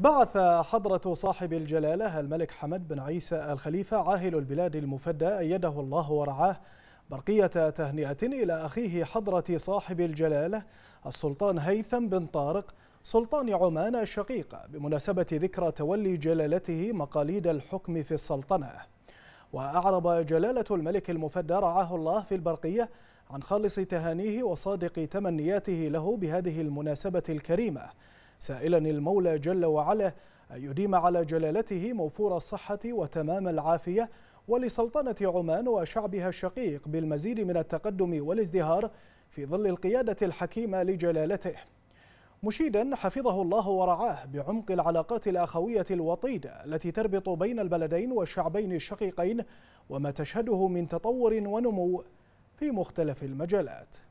بعث حضرة صاحب الجلالة الملك حمد بن عيسى الخليفة عاهل البلاد المفدى أيده الله ورعاه برقية تهنئة إلى أخيه حضرة صاحب الجلالة السلطان هيثم بن طارق سلطان عمان الشقيق بمناسبة ذكرى تولي جلالته مقاليد الحكم في السلطنة وأعرب جلالة الملك المفدى رعاه الله في البرقية عن خالص تهانيه وصادق تمنياته له بهذه المناسبة الكريمة سائلا المولى جل وعلا أن يديم على جلالته موفور الصحة وتمام العافية ولسلطنة عمان وشعبها الشقيق بالمزيد من التقدم والازدهار في ظل القيادة الحكيمة لجلالته مشيدا حفظه الله ورعاه بعمق العلاقات الأخوية الوطيدة التي تربط بين البلدين والشعبين الشقيقين وما تشهده من تطور ونمو في مختلف المجالات